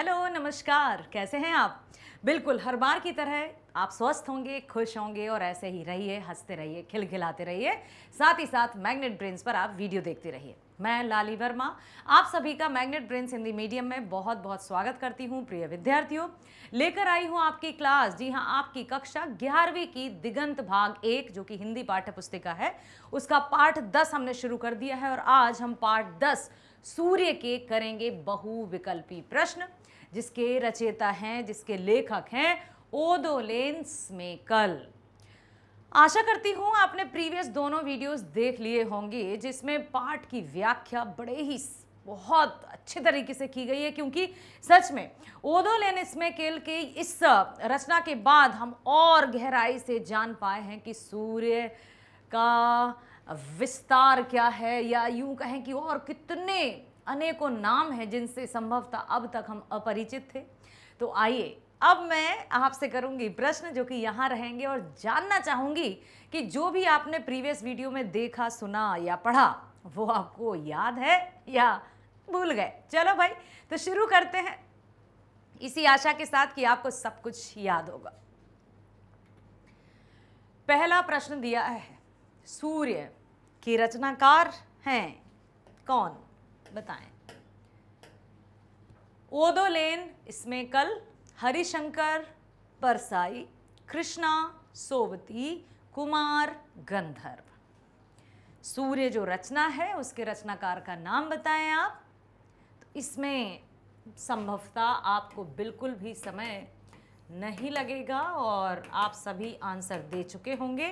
Hello नमस्कार कैसे हैं आप बिल्कुल हर बार की तरह आप स्वस्थ होंगे खुश होंगे और ऐसे ही रहिए हंसते रहिए खिलखिलाते रहिए साथ ही साथ मैग्नेट ब्रेन्स पर आप वीडियो देखते रहिए मैं लाली वर्मा आप सभी का मैग्नेट ब्रेन्स हिंदी मीडियम में बहुत बहुत स्वागत करती हूँ प्रिय विद्यार्थियों लेकर आई हूँ आपकी क्लास जी हाँ आपकी कक्षा ग्यारहवीं की दिगंत भाग एक जो कि हिंदी पाठ्य पुस्तिका है उसका पाठ दस हमने शुरू कर दिया है और आज हम पाठ दस सूर्य के करेंगे बहुविकल्पी प्रश्न जिसके रचयिता हैं जिसके लेखक हैं ओदोलेन स्मेकल आशा करती हूँ आपने प्रीवियस दोनों वीडियोस देख लिए होंगे जिसमें पाठ की व्याख्या बड़े ही बहुत अच्छे तरीके से की गई है क्योंकि सच में ओदोलेन केल के इस रचना के बाद हम और गहराई से जान पाए हैं कि सूर्य का विस्तार क्या है या यूं कहें कि और कितने अनेकों नाम हैं जिनसे संभवतः अब तक हम अपरिचित थे तो आइए अब मैं आपसे करूंगी प्रश्न जो कि यहाँ रहेंगे और जानना चाहूंगी कि जो भी आपने प्रीवियस वीडियो में देखा सुना या पढ़ा वो आपको याद है या भूल गए चलो भाई तो शुरू करते हैं इसी आशा के साथ कि आपको सब कुछ याद होगा पहला प्रश्न दिया है सूर्य के रचनाकार हैं कौन बताएं ओदोलेन इसमें कल हरिशंकर परसाई कृष्णा सोवती कुमार गंधर्व सूर्य जो रचना है उसके रचनाकार का नाम बताएं आप तो इसमें संभवता आपको बिल्कुल भी समय नहीं लगेगा और आप सभी आंसर दे चुके होंगे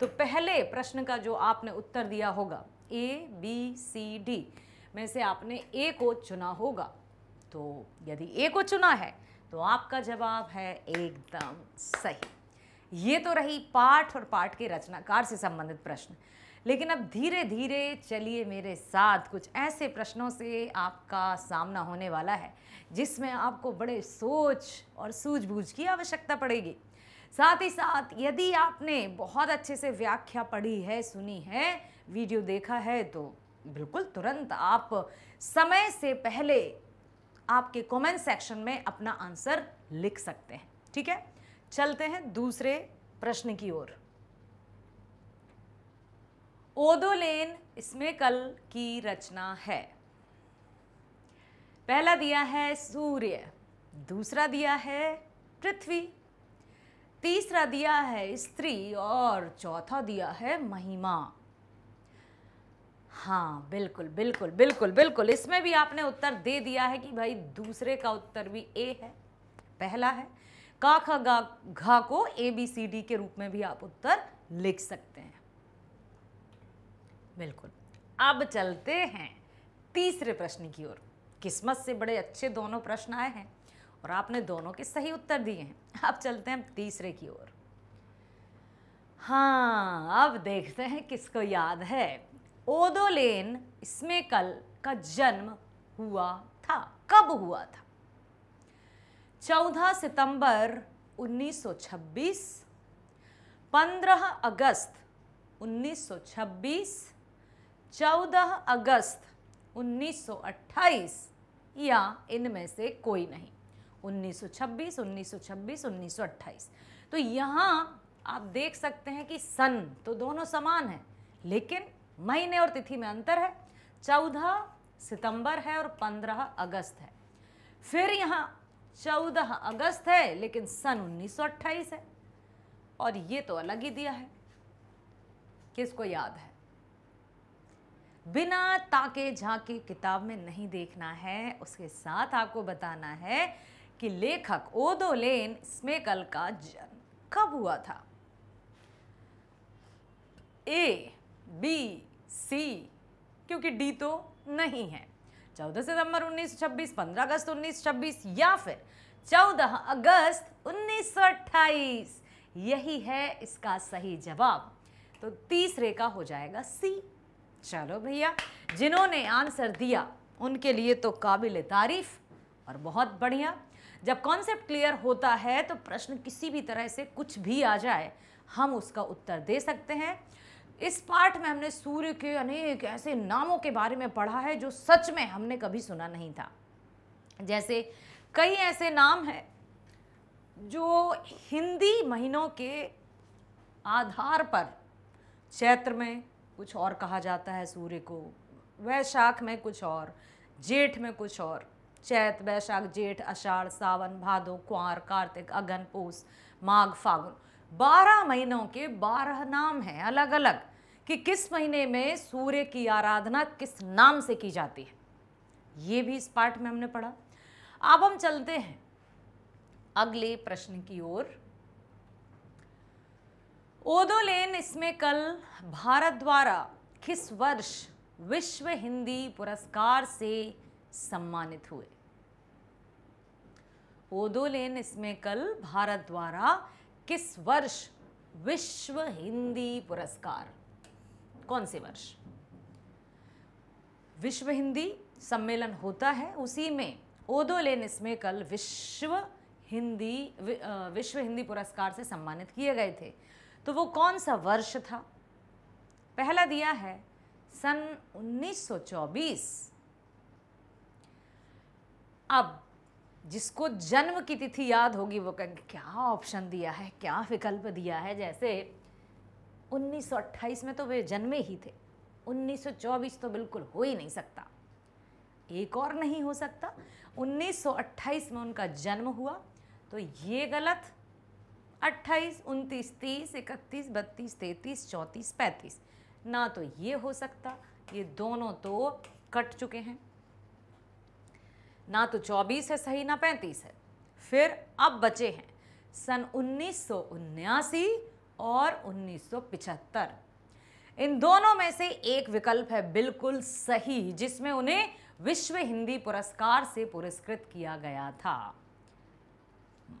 तो पहले प्रश्न का जो आपने उत्तर दिया होगा ए बी सी डी में से आपने ए को चुना होगा तो यदि ए को चुना है तो आपका जवाब है एकदम सही ये तो रही पाठ और पाठ के रचनाकार से संबंधित प्रश्न लेकिन अब धीरे धीरे चलिए मेरे साथ कुछ ऐसे प्रश्नों से आपका सामना होने वाला है जिसमें आपको बड़े सोच और सूझबूझ की आवश्यकता पड़ेगी साथ ही साथ यदि आपने बहुत अच्छे से व्याख्या पढ़ी है सुनी है वीडियो देखा है तो बिल्कुल तुरंत आप समय से पहले आपके कमेंट सेक्शन में अपना आंसर लिख सकते हैं ठीक है चलते हैं दूसरे प्रश्न की ओर ओदोलेन इसमें कल की रचना है पहला दिया है सूर्य दूसरा दिया है पृथ्वी तीसरा दिया है स्त्री और चौथा दिया है महिमा हाँ बिल्कुल बिल्कुल बिल्कुल बिल्कुल इसमें भी आपने उत्तर दे दिया है कि भाई दूसरे का उत्तर भी ए है पहला है का ख गा घा को ए बी सी डी के रूप में भी आप उत्तर लिख सकते हैं बिल्कुल अब चलते हैं तीसरे प्रश्न की ओर किस्मत से बड़े अच्छे दोनों प्रश्न आए हैं और आपने दोनों के सही उत्तर दिए हैं अब चलते हैं तीसरे की ओर हाँ अब देखते हैं किसको याद है ओदोलेन स्मेकल का जन्म हुआ था कब हुआ था 14 सितंबर 1926, 15 अगस्त 1926, 14 अगस्त 1928 या इनमें से कोई नहीं 1926, 1926, 1928। तो यहाँ आप देख सकते हैं कि सन तो दोनों समान हैं लेकिन महीने और तिथि में अंतर है चौदह सितंबर है और पंद्रह अगस्त है फिर यहाँ चौदह अगस्त है लेकिन सन 1928 है और ये तो अलग ही दिया है किसको याद है बिना ताके झाके किताब में नहीं देखना है उसके साथ आपको बताना है कि लेखक ओदोलेन स्मेकल का जन्म कब हुआ था ए बी सी क्योंकि डी तो नहीं है 14 सितंबर 1926, 15 अगस्त 1926 या फिर 14 अगस्त 1928 यही है इसका सही जवाब तो तीसरे का हो जाएगा सी चलो भैया जिन्होंने आंसर दिया उनके लिए तो काबिल तारीफ और बहुत बढ़िया जब कॉन्सेप्ट क्लियर होता है तो प्रश्न किसी भी तरह से कुछ भी आ जाए हम उसका उत्तर दे सकते हैं इस पाठ में हमने सूर्य के अनेक ऐसे नामों के बारे में पढ़ा है जो सच में हमने कभी सुना नहीं था जैसे कई ऐसे नाम हैं जो हिंदी महीनों के आधार पर चैत्र में कुछ और कहा जाता है सूर्य को वैशाख में कुछ और जेठ में कुछ और चैत वैशाख जेठ अषाढ़ सावन भादो कुंवर कार्तिक अगन पूस माघ फागुन बारह महीनों के बारह नाम हैं अलग अलग कि किस महीने में सूर्य की आराधना किस नाम से की जाती है ये भी इस पार्ट में हमने पढ़ा अब हम चलते हैं अगले प्रश्न की ओर ओदोलेन इसमें कल भारत द्वारा किस वर्ष विश्व हिंदी पुरस्कार से सम्मानित हुए ओदोलेन इसमें कल भारत द्वारा किस वर्ष विश्व हिंदी पुरस्कार कौन से वर्ष विश्व हिंदी सम्मेलन होता है उसी में ओदोलेन इसमें कल विश्व हिंदी विश्व हिंदी पुरस्कार से सम्मानित किए गए थे तो वो कौन सा वर्ष था पहला दिया है सन 1924 अब जिसको जन्म की तिथि याद होगी वो कहेंगे क्या ऑप्शन दिया है क्या विकल्प दिया है जैसे 1928 में तो वे जन्मे ही थे 1924 तो बिल्कुल हो ही नहीं सकता एक और नहीं हो सकता 1928 में उनका जन्म हुआ तो ये गलत 28, 29, 30, 31, 32, 33, 34, 35 ना तो ये हो सकता ये दोनों तो कट चुके हैं ना तो 24 है सही ना 35 है फिर अब बचे हैं सन उन्नीस और उन्नीस इन दोनों में से एक विकल्प है बिल्कुल सही जिसमें उन्हें विश्व हिंदी पुरस्कार से पुरस्कृत किया गया था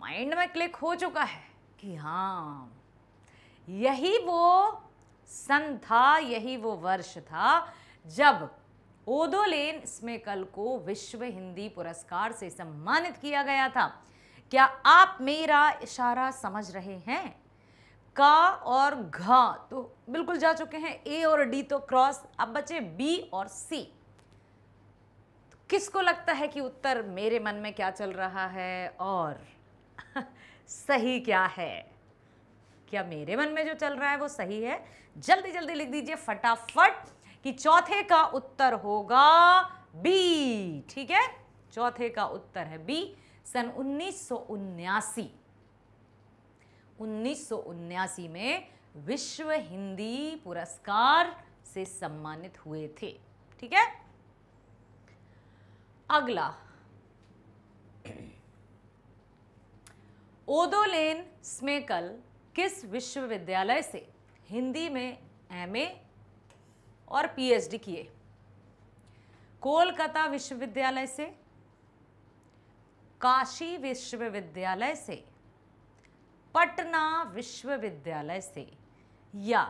माइंड में क्लिक हो चुका है कि हाँ यही वो सन था यही वो वर्ष था जब ओदोलेन स्मेकल को विश्व हिंदी पुरस्कार से सम्मानित किया गया था क्या आप मेरा इशारा समझ रहे हैं का और घ तो बिल्कुल जा चुके हैं ए और डी तो क्रॉस अब बचे बी और सी तो किसको लगता है कि उत्तर मेरे मन में क्या चल रहा है और सही क्या है क्या मेरे मन में जो चल रहा है वो सही है जल्दी जल्दी लिख दीजिए फटाफट कि चौथे का उत्तर होगा बी ठीक है चौथे का उत्तर है बी सन उन्नीस सौ उन्यासी में विश्व हिंदी पुरस्कार से सम्मानित हुए थे ठीक है अगला ओदोलेन स्मेकल किस विश्वविद्यालय से हिंदी में एमए और पीएचडी किए कोलकाता विश्वविद्यालय से काशी विश्वविद्यालय से पटना विश्वविद्यालय से या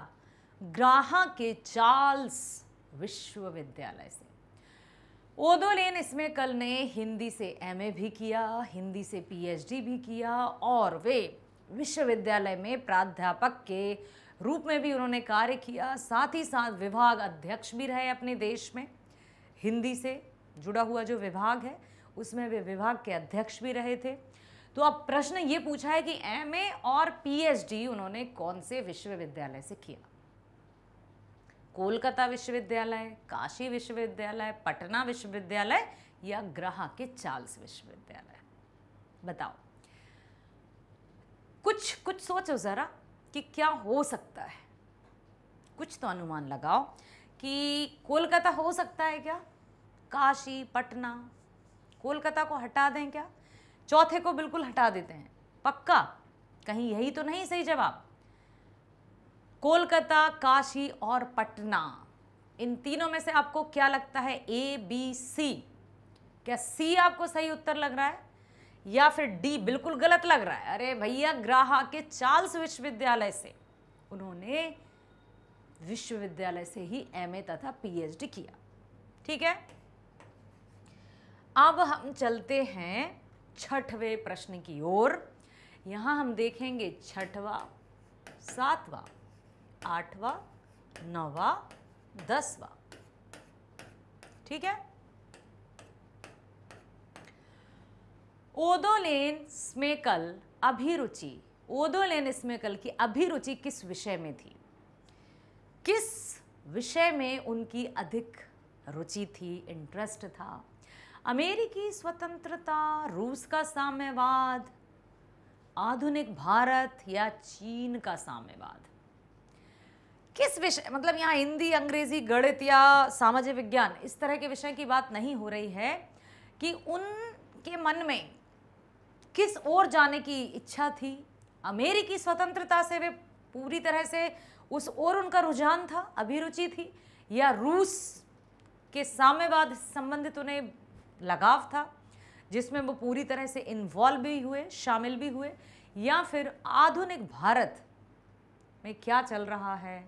ग्राहा के चार्ल्स विश्वविद्यालय से ओदोलेन इसमें कल ने हिंदी से एमए भी किया हिंदी से पीएचडी भी किया और वे विश्वविद्यालय में प्राध्यापक के रूप में भी उन्होंने कार्य किया साथ ही साथ विभाग अध्यक्ष भी रहे अपने देश में हिंदी से जुड़ा हुआ जो विभाग है उसमें वे विभाग के अध्यक्ष भी रहे थे तो अब प्रश्न ये पूछा है कि एम और पी उन्होंने कौन से विश्वविद्यालय से किया कोलकाता विश्वविद्यालय काशी विश्वविद्यालय पटना विश्वविद्यालय या ग्रह के चार्ल्स विश्वविद्यालय बताओ कुछ कुछ सोचो ज़रा कि क्या हो सकता है कुछ तो अनुमान लगाओ कि कोलकाता हो सकता है क्या काशी पटना कोलकाता को हटा दें क्या चौथे को बिल्कुल हटा देते हैं पक्का कहीं यही तो नहीं सही जवाब कोलकाता काशी और पटना इन तीनों में से आपको क्या लगता है ए बी सी क्या सी आपको सही उत्तर लग रहा है या फिर डी बिल्कुल गलत लग रहा है अरे भैया ग्राहा के चार्ल्स विश्वविद्यालय से उन्होंने विश्वविद्यालय से ही एमए तथा पीएचडी किया ठीक है अब हम चलते हैं छठवें प्रश्न की ओर यहां हम देखेंगे छठवा सातवा आठवा नवा दसवा ठीक है ओदोलेन स्मेकल अभिरुचि ओदोलेन स्मेकल की अभिरुचि किस विषय में थी किस विषय में उनकी अधिक रुचि थी इंटरेस्ट था अमेरिकी स्वतंत्रता रूस का साम्यवाद आधुनिक भारत या चीन का साम्यवाद किस विषय मतलब यहाँ हिंदी अंग्रेजी गणित या सामाजिक विज्ञान इस तरह के विषय की बात नहीं हो रही है कि उनके मन में किस ओर जाने की इच्छा थी अमेरिकी स्वतंत्रता से वे पूरी तरह से उस ओर उनका रुझान था अभिरुचि थी या रूस के साम्यवाद संबंधित उन्हें लगाव था जिसमें वो पूरी तरह से इन्वॉल्व भी हुए शामिल भी हुए या फिर आधुनिक भारत में क्या चल रहा है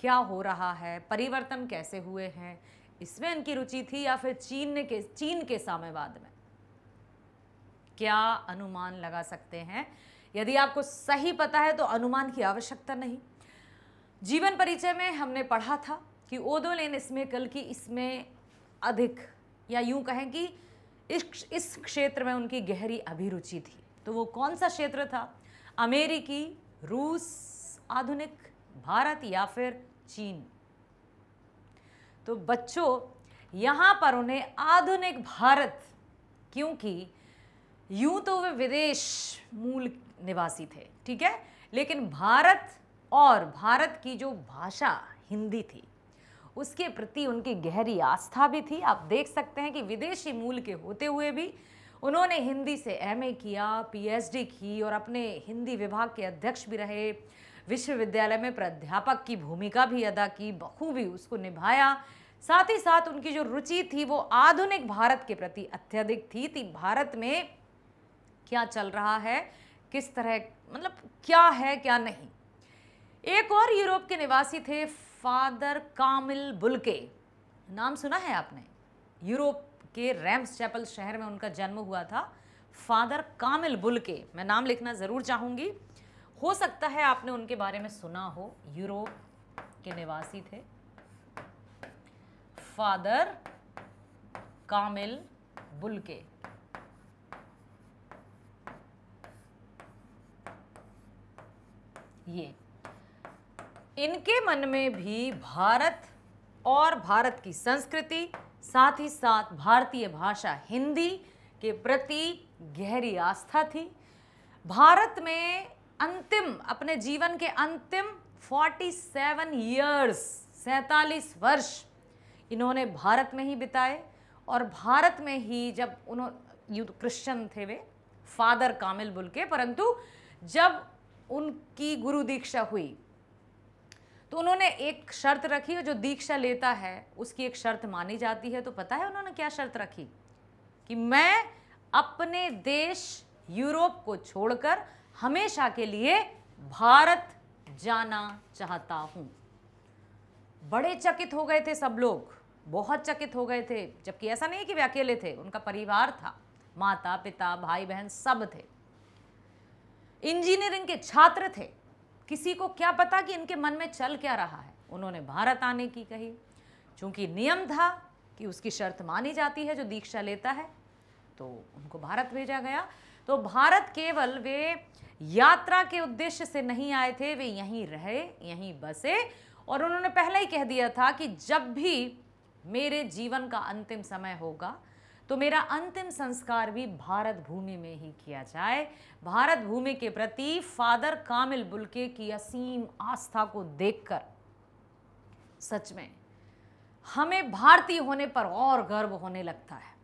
क्या हो रहा है परिवर्तन कैसे हुए हैं इसमें इनकी रुचि थी या फिर चीन ने के चीन के साम्यवाद में क्या अनुमान लगा सकते हैं यदि आपको सही पता है तो अनुमान की आवश्यकता नहीं जीवन परिचय में हमने पढ़ा था कि ओदोलेन इसमें कल की इसमें अधिक या यूं कहें कि इस इस क्षेत्र में उनकी गहरी अभिरुचि थी तो वो कौन सा क्षेत्र था अमेरिकी रूस आधुनिक भारत या फिर चीन तो बच्चों यहां पर उन्हें आधुनिक भारत क्योंकि यूं तो वे विदेश मूल निवासी थे ठीक है लेकिन भारत और भारत की जो भाषा हिंदी थी उसके प्रति उनकी गहरी आस्था भी थी आप देख सकते हैं कि विदेशी मूल के होते हुए भी उन्होंने हिंदी से एम किया पी की और अपने हिंदी विभाग के अध्यक्ष भी रहे विश्वविद्यालय में प्राध्यापक की भूमिका भी अदा की बखूबी उसको निभाया साथ ही साथ उनकी जो रुचि थी वो आधुनिक भारत के प्रति अत्यधिक थी थी भारत में क्या चल रहा है किस तरह मतलब क्या है क्या नहीं एक और यूरोप के निवासी थे फादर कामिल बुलके नाम सुना है आपने यूरोप के रैम्स चैपल शहर में उनका जन्म हुआ था फादर कामिल बुलके मैं नाम लिखना ज़रूर चाहूँगी हो सकता है आपने उनके बारे में सुना हो यूरोप के निवासी थे फादर कामिल बुलके ये इनके मन में भी भारत और भारत की संस्कृति साथ ही साथ भारतीय भाषा हिंदी के प्रति गहरी आस्था थी भारत में अंतिम अपने जीवन के अंतिम 47 ईयर्स सैतालीस वर्ष इन्होंने भारत में ही बिताए और भारत में ही जब उन्होंने क्रिश्चियन तो थे वे फादर कामिल बुल के परंतु जब उनकी गुरु दीक्षा हुई तो उन्होंने एक शर्त रखी जो दीक्षा लेता है उसकी एक शर्त मानी जाती है तो पता है उन्होंने क्या शर्त रखी कि मैं अपने देश यूरोप को छोड़कर हमेशा के लिए भारत जाना चाहता हूँ बड़े चकित हो गए थे सब लोग बहुत चकित हो गए थे जबकि ऐसा नहीं कि वे अकेले थे उनका परिवार था माता पिता भाई बहन सब थे इंजीनियरिंग के छात्र थे किसी को क्या पता कि इनके मन में चल क्या रहा है उन्होंने भारत आने की कही चूंकि नियम था कि उसकी शर्त मानी जाती है जो दीक्षा लेता है तो उनको भारत भेजा गया तो भारत केवल वे यात्रा के उद्देश्य से नहीं आए थे वे यहीं रहे यहीं बसे और उन्होंने पहले ही कह दिया था कि जब भी मेरे जीवन का अंतिम समय होगा तो मेरा अंतिम संस्कार भी भारत भूमि में ही किया जाए भारत भूमि के प्रति फादर कामिल बुलके की असीम आस्था को देखकर सच में हमें भारतीय होने पर और गर्व होने लगता है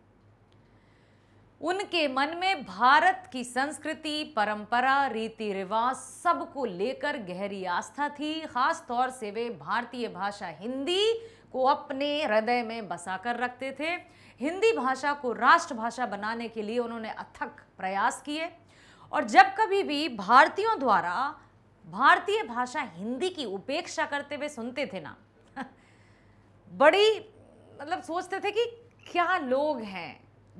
उनके मन में भारत की संस्कृति परंपरा रीति रिवाज सब को लेकर गहरी आस्था थी खास तौर से वे भारतीय भाषा हिंदी को अपने हृदय में बसा कर रखते थे हिंदी भाषा को राष्ट्रभाषा बनाने के लिए उन्होंने अथक प्रयास किए और जब कभी भी भारतीयों द्वारा भारतीय भाषा हिंदी की उपेक्षा करते हुए सुनते थे ना बड़ी मतलब सोचते थे कि क्या लोग हैं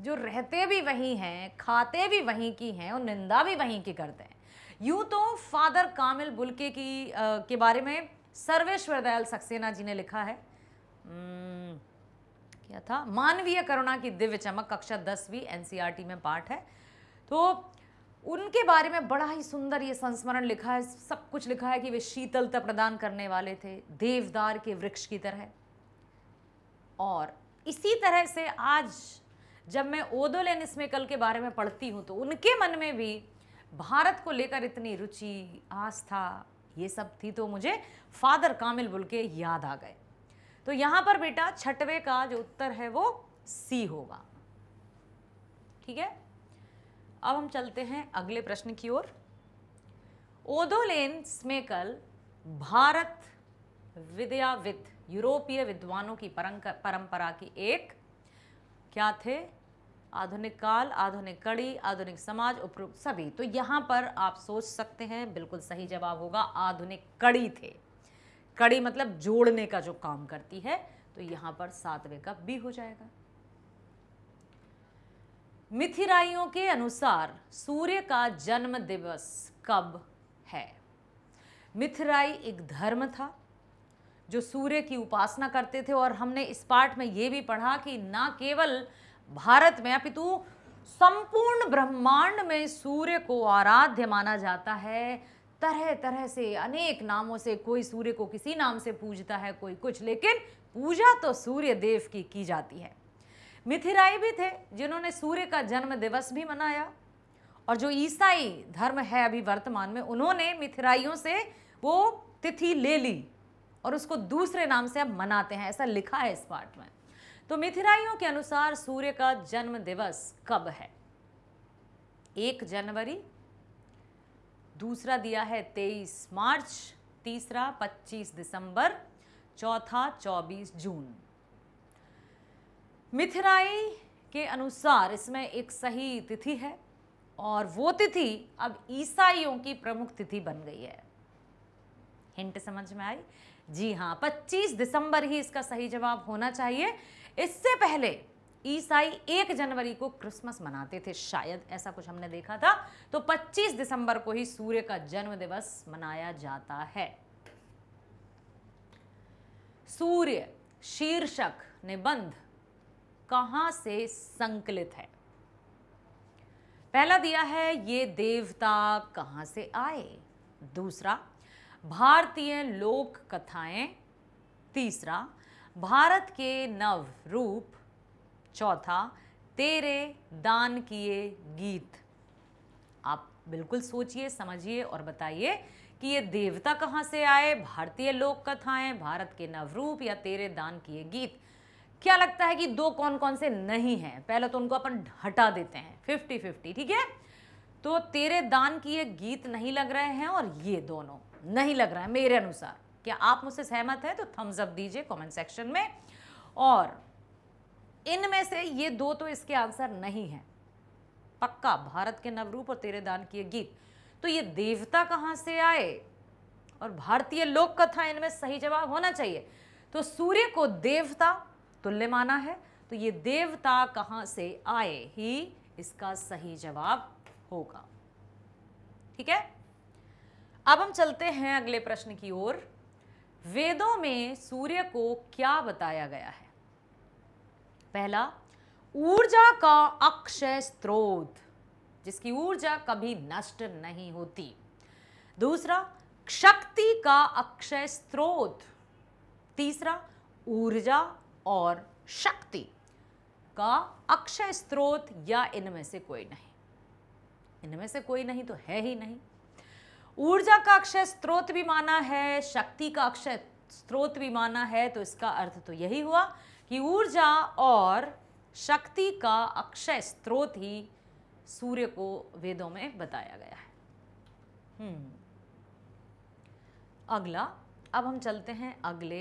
जो रहते भी वहीं हैं खाते भी वहीं की हैं और निंदा भी वहीं की करते हैं यूँ तो फादर कामिल बुलके की आ, के बारे में सर्वेश्वर दयाल सक्सेना जी ने लिखा है किया था मानवीय करुणा की दिव्य चमक कक्षा दसवीं एनसीईआरटी में पाठ है तो उनके बारे में बड़ा ही सुंदर ये संस्मरण लिखा है सब कुछ लिखा है कि वे शीतलता प्रदान करने वाले थे देवदार के वृक्ष की तरह और इसी तरह से आज जब मैं ओदोल ओदोलेन स्मेकल के बारे में पढ़ती हूँ तो उनके मन में भी भारत को लेकर इतनी रुचि आस्था ये सब थी तो मुझे फादर कामिल बुल के याद आ गए तो यहां पर बेटा छठवे का जो उत्तर है वो सी होगा ठीक है अब हम चलते हैं अगले प्रश्न की ओर ओदोलेन स्मेकल भारत विद्याविद यूरोपीय विद्वानों की परंपरा की एक क्या थे आधुनिक काल आधुनिक कड़ी आधुनिक समाज उपरोक्त सभी तो यहां पर आप सोच सकते हैं बिल्कुल सही जवाब होगा आधुनिक कड़ी थे कड़ी मतलब जोड़ने का जो काम करती है तो यहां पर सातवें का बी हो जाएगा मिथिराइयों के अनुसार सूर्य का जन्म दिवस कब है मिथिराई एक धर्म था जो सूर्य की उपासना करते थे और हमने इस पाठ में यह भी पढ़ा कि ना केवल भारत में अपितु संपूर्ण ब्रह्मांड में सूर्य को आराध्य माना जाता है तरह तरह से अनेक नामों से कोई सूर्य को किसी नाम से पूजता है कोई कुछ लेकिन पूजा तो सूर्य देव की की जाती है मिथिराई भी थे जिन्होंने सूर्य का जन्म दिवस भी मनाया और जो ईसाई धर्म है अभी वर्तमान में उन्होंने मिथिराइयों से वो तिथि ले ली और उसको दूसरे नाम से अब मनाते हैं ऐसा लिखा है इस पाठ में तो मिथिराइयों के अनुसार सूर्य का जन्म दिवस कब है एक जनवरी दूसरा दिया है तेईस मार्च तीसरा पच्चीस दिसंबर चौथा चौबीस जून मिथिराई के अनुसार इसमें एक सही तिथि है और वो तिथि अब ईसाइयों की प्रमुख तिथि बन गई है हिंट समझ में आई जी हाँ 25 दिसंबर ही इसका सही जवाब होना चाहिए इससे पहले ईसाई एक जनवरी को क्रिसमस मनाते थे शायद ऐसा कुछ हमने देखा था तो 25 दिसंबर को ही सूर्य का जन्म दिवस मनाया जाता है सूर्य शीर्षक निबंध कहां से संकलित है पहला दिया है ये देवता कहां से आए दूसरा भारतीय लोक कथाएं तीसरा भारत के नव रूप चौथा तेरे दान किए गीत आप बिल्कुल सोचिए समझिए और बताइए कि ये देवता कहाँ से आए भारतीय लोक कथाएं भारत के नवरूप या तेरे दान किए गीत क्या लगता है कि दो कौन कौन से नहीं हैं पहले तो उनको अपन हटा देते हैं फिफ्टी फिफ्टी ठीक है तो तेरे दान किए गीत नहीं लग रहे हैं और ये दोनों नहीं लग रहा है मेरे अनुसार क्या आप मुझसे सहमत हैं तो थम्स अप दीजिए कमेंट सेक्शन में और इनमें से ये दो तो इसके आंसर नहीं है पक्का भारत के नवरूप और तेरे दान किए गीत तो ये देवता कहां से आए और भारतीय लोक कथा इनमें सही जवाब होना चाहिए तो सूर्य को देवता तुल्य माना है तो ये देवता कहां से आए ही इसका सही जवाब होगा ठीक है अब हम चलते हैं अगले प्रश्न की ओर वेदों में सूर्य को क्या बताया गया है पहला ऊर्जा का अक्षय स्रोत जिसकी ऊर्जा कभी नष्ट नहीं होती दूसरा शक्ति का अक्षय स्रोत तीसरा ऊर्जा और शक्ति का अक्षय स्रोत या इनमें से कोई नहीं इनमें से कोई नहीं तो है ही नहीं ऊर्जा का अक्षय स्रोत भी माना है शक्ति का अक्षय स्रोत भी माना है तो इसका अर्थ तो यही हुआ कि ऊर्जा और शक्ति का अक्षय स्रोत ही सूर्य को वेदों में बताया गया है हम्म। अगला अब हम चलते हैं अगले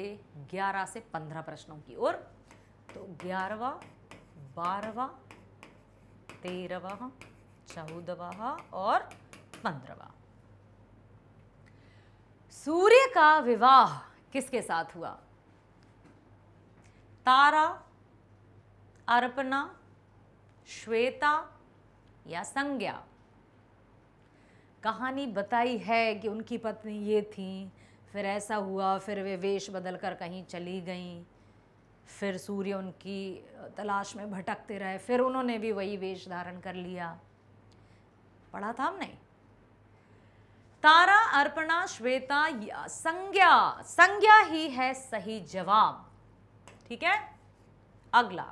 11 से 15 प्रश्नों की ओर तो ग्यारहवा बारहवा तेरहवा चौदहवा और पंद्रहवा सूर्य का विवाह किसके साथ हुआ तारा अर्पणा श्वेता या संज्ञा कहानी बताई है कि उनकी पत्नी ये थी फिर ऐसा हुआ फिर वे वेश बदल कर कहीं चली गईं फिर सूर्य उनकी तलाश में भटकते रहे फिर उन्होंने भी वही वेश धारण कर लिया पढ़ा था हमने तारा अर्पणा श्वेता संज्ञा संज्ञा ही है सही जवाब ठीक है अगला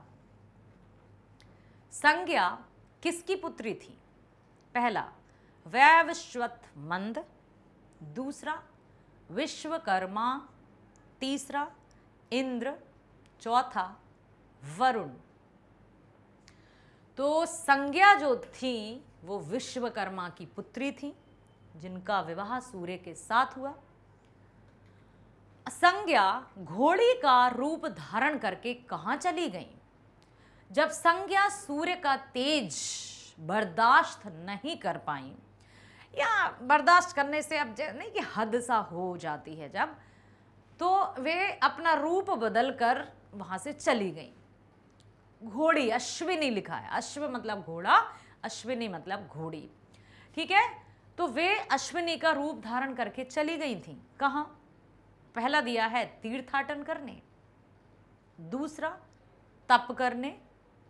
संज्ञा किसकी पुत्री थी पहला वैवश्वत मंद दूसरा विश्वकर्मा तीसरा इंद्र चौथा वरुण तो संज्ञा जो थी वो विश्वकर्मा की पुत्री थी जिनका विवाह सूर्य के साथ हुआ संज्ञा घोड़ी का रूप धारण करके कहाँ चली गई जब संज्ञा सूर्य का तेज बर्दाश्त नहीं कर पाई या बर्दाश्त करने से अब नहीं कि हद सा हो जाती है जब तो वे अपना रूप बदल कर वहाँ से चली गई घोड़ी अश्विनी लिखा है अश्व मतलब घोड़ा अश्विनी मतलब घोड़ी ठीक है तो वे अश्विनी का रूप धारण करके चली गई थी कहाँ पहला दिया है तीर्थाटन करने दूसरा तप करने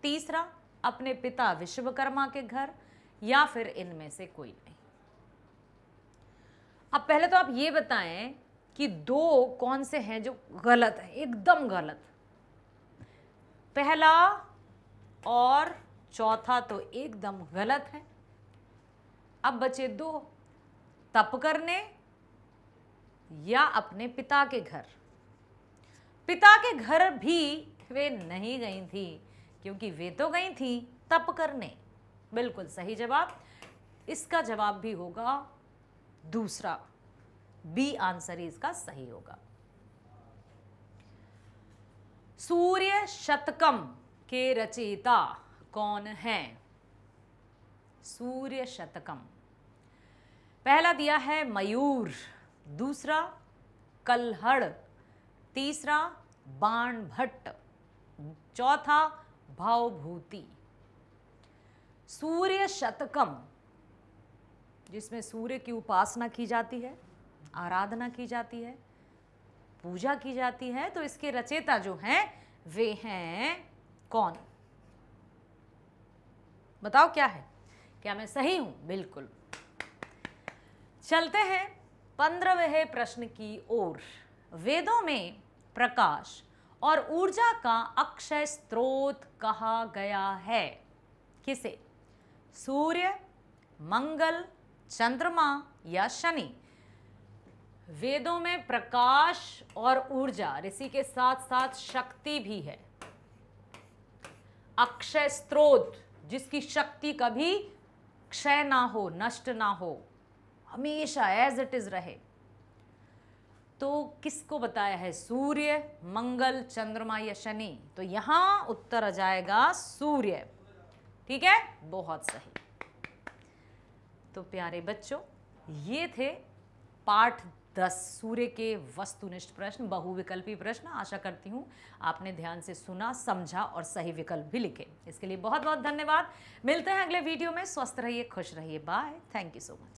तीसरा अपने पिता विश्वकर्मा के घर या फिर इनमें से कोई नहीं अब पहले तो आप ये बताएं कि दो कौन से हैं जो गलत हैं एकदम गलत पहला और चौथा तो एकदम गलत है अब बचे दो तप करने या अपने पिता के घर पिता के घर भी वे नहीं गई थी क्योंकि वे तो गई थी तप करने बिल्कुल सही जवाब इसका जवाब भी होगा दूसरा बी आंसर ही इसका सही होगा सूर्य शतकम के रचयिता कौन है सूर्य शतकम पहला दिया है मयूर दूसरा कल्हड़ तीसरा बाण भट्ट चौथा भावभूति सूर्य शतकम जिसमें सूर्य की उपासना की जाती है आराधना की जाती है पूजा की जाती है तो इसके रचेता जो हैं वे हैं कौन बताओ क्या है क्या मैं सही हूं बिल्कुल चलते हैं पंद्रह प्रश्न की ओर वेदों में प्रकाश और ऊर्जा का अक्षय स्रोत कहा गया है किसे सूर्य मंगल चंद्रमा या शनि वेदों में प्रकाश और ऊर्जा ऋषि के साथ साथ शक्ति भी है अक्षय स्रोत जिसकी शक्ति कभी क्षय ना हो नष्ट ना हो हमेशा एज इट इज़ रहे तो किसको बताया है सूर्य मंगल चंद्रमा या शनि तो यहां उत्तर आ जाएगा सूर्य ठीक है बहुत सही तो प्यारे बच्चों ये थे पाठ दस सूर्य के वस्तुनिष्ठ प्रश्न बहुविकल्पी प्रश्न आशा करती हूँ आपने ध्यान से सुना समझा और सही विकल्प भी लिखे इसके लिए बहुत बहुत धन्यवाद मिलते हैं अगले वीडियो में स्वस्थ रहिए खुश रहिए bye thank you so much